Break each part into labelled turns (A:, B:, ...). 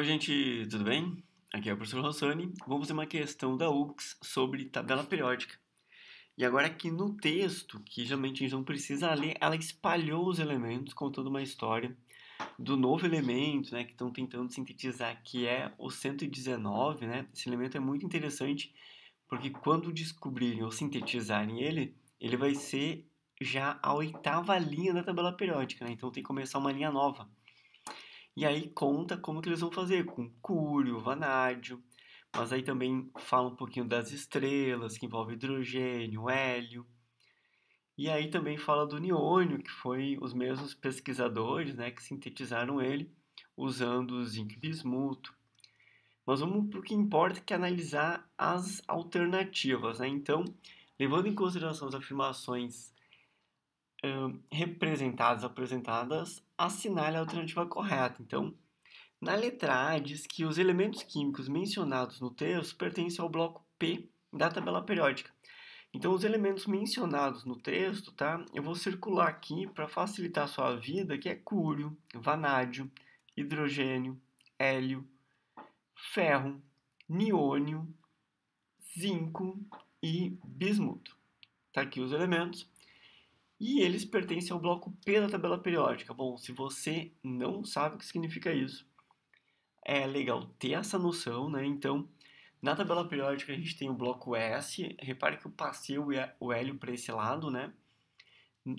A: Oi, gente, tudo bem? Aqui é o professor Rossani. Vamos ter uma questão da UX sobre tabela periódica. E agora aqui no texto, que geralmente a gente não precisa ler, ela espalhou os elementos contando uma história do novo elemento, né, que estão tentando sintetizar, que é o 119, né? Esse elemento é muito interessante, porque quando descobrirem ou sintetizarem ele, ele vai ser já a oitava linha da tabela periódica, né? Então tem que começar uma linha nova. E aí conta como que eles vão fazer com Cúrio, Vanádio, mas aí também fala um pouquinho das estrelas, que envolve hidrogênio, hélio. E aí também fala do niônio, que foi os mesmos pesquisadores né, que sintetizaram ele usando o zinco bismuto. Mas vamos para o que importa, que é analisar as alternativas. Né? Então, levando em consideração as afirmações Hum, representadas, apresentadas, assinale a alternativa correta. Então, na letra A diz que os elementos químicos mencionados no texto pertencem ao bloco P da tabela periódica. Então, os elementos mencionados no texto, tá? Eu vou circular aqui para facilitar a sua vida, que é cúrio, vanádio, hidrogênio, hélio, ferro, niônio, zinco e bismuto. Tá aqui os elementos e eles pertencem ao bloco P da tabela periódica. Bom, se você não sabe o que significa isso, é legal ter essa noção, né? Então, na tabela periódica a gente tem o bloco S, repare que eu passei o hélio para esse lado, né?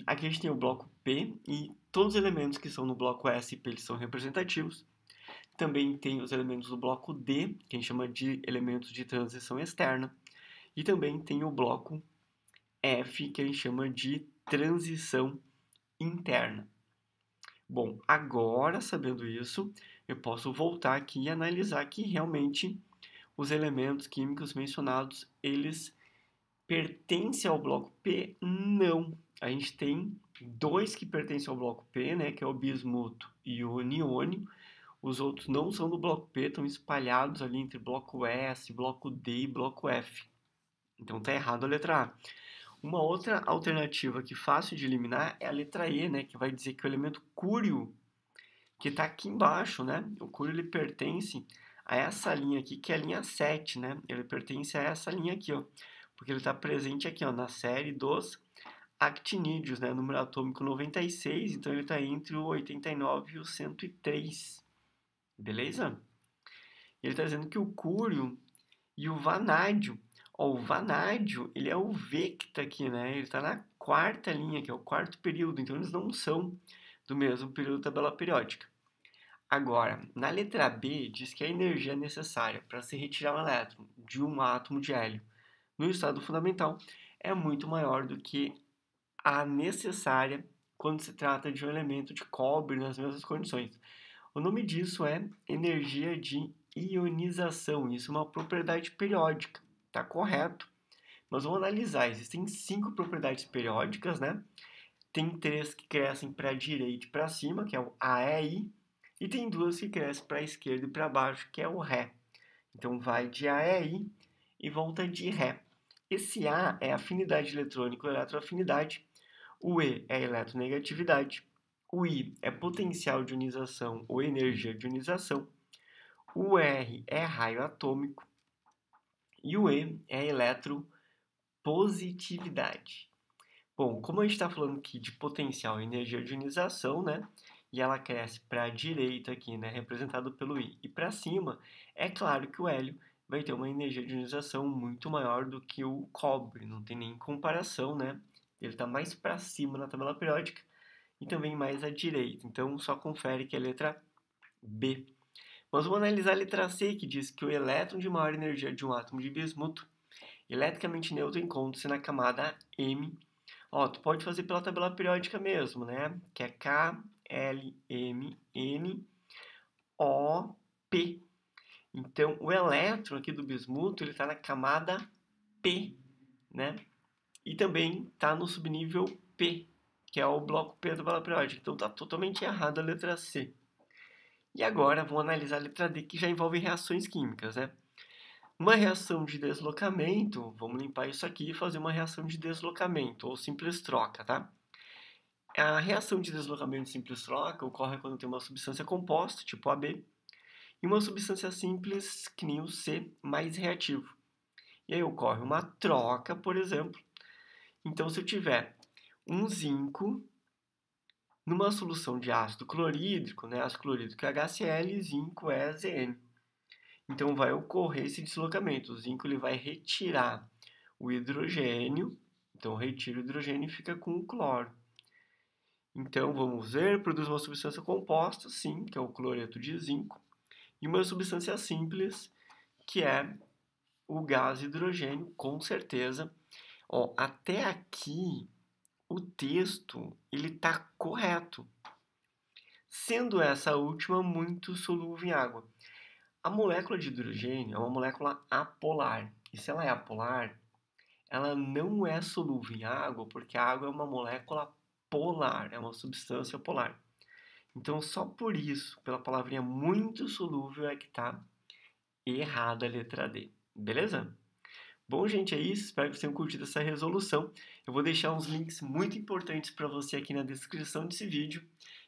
A: Aqui a gente tem o bloco P e todos os elementos que são no bloco S e P eles são representativos. Também tem os elementos do bloco D, que a gente chama de elementos de transição externa. E também tem o bloco F, que a gente chama de transição interna. Bom, agora sabendo isso, eu posso voltar aqui e analisar que realmente os elementos químicos mencionados, eles pertencem ao bloco P? Não. A gente tem dois que pertencem ao bloco P, né, que é o bismuto e o niônio. Os outros não são do bloco P, estão espalhados ali entre bloco S, bloco D e bloco F. Então tá errado a letra A. Uma outra alternativa que fácil de eliminar é a letra E, né, que vai dizer que o elemento cúrio, que está aqui embaixo, né, o cúrio ele pertence a essa linha aqui, que é a linha 7, né, ele pertence a essa linha aqui, ó, porque ele está presente aqui, ó, na série dos actinídeos, né, número atômico 96, então ele está entre o 89 e o 103, beleza? Ele está dizendo que o cúrio e o vanádio Ó, o vanádio, ele é o V que está aqui, né? Ele está na quarta linha, que é o quarto período, então eles não são do mesmo período da tabela periódica. Agora, na letra B, diz que a energia necessária para se retirar um elétron de um átomo de hélio no estado fundamental é muito maior do que a necessária quando se trata de um elemento de cobre nas mesmas condições. O nome disso é energia de ionização, isso é uma propriedade periódica. Está correto. mas vamos analisar. Existem cinco propriedades periódicas, né? Tem três que crescem para a direita e para cima, que é o AEI, e tem duas que crescem para a esquerda e para baixo, que é o Ré. Então vai de AEI e volta de Ré. Esse A é afinidade eletrônica ou eletroafinidade, o E é eletronegatividade, o I é potencial de ionização ou energia de ionização,
B: o R
A: é raio atômico e o E é eletropositividade. Bom, como a gente está falando aqui de potencial e energia de ionização, né? E ela cresce para a direita aqui, né? Representado pelo I. E para cima, é claro que o hélio vai ter uma energia de ionização muito maior do que o cobre. Não tem nem comparação, né? Ele está mais para cima na tabela periódica e também mais à direita. Então, só confere que é a letra B nós vamos analisar a letra C, que diz que o elétron de maior energia de um átomo de bismuto, eletricamente neutro, encontra-se na camada M. Ó, tu pode fazer pela tabela periódica mesmo, né? Que é K, L, M, N, O, P. Então, o elétron aqui do bismuto, ele está na camada P, né? E também está no subnível P, que é o bloco P da tabela periódica. Então, está totalmente errado a letra C. E agora vou analisar a letra D, que já envolve reações químicas, né? Uma reação de deslocamento, vamos limpar isso aqui e fazer uma reação de deslocamento, ou simples troca, tá? A reação de deslocamento simples troca ocorre quando tem uma substância composta, tipo AB, e uma substância simples, que nem o C, mais reativo. E aí ocorre uma troca, por exemplo. Então, se eu tiver um zinco numa solução de ácido clorídrico, né, ácido clorídrico é HCl zinco é ZN. Então vai ocorrer esse deslocamento, o zinco ele vai retirar o hidrogênio, então retira o hidrogênio e fica com o cloro. Então vamos ver, produz uma substância composta, sim, que é o cloreto de zinco, e uma substância simples, que é o gás hidrogênio, com certeza. Ó, até aqui o texto ele está correto, sendo essa última muito solúvel em água. A molécula de hidrogênio é uma molécula apolar, e se ela é apolar, ela não é solúvel em água, porque a água é uma molécula polar, é uma substância polar. Então, só por isso, pela palavrinha muito solúvel, é que está errada a letra D. Beleza? Bom, gente, é isso. Espero que vocês tenham curtido essa resolução. Eu vou deixar uns links muito importantes para você aqui na descrição desse vídeo.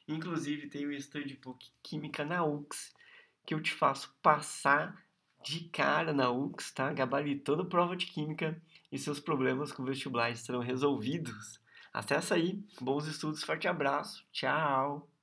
A: Inclusive, tem o Studbook Química na UX, que eu te faço passar de cara na UX, tá? Gabaritando prova de química e seus problemas com vestibulares serão resolvidos. Acesse aí. Bons estudos, forte abraço. Tchau!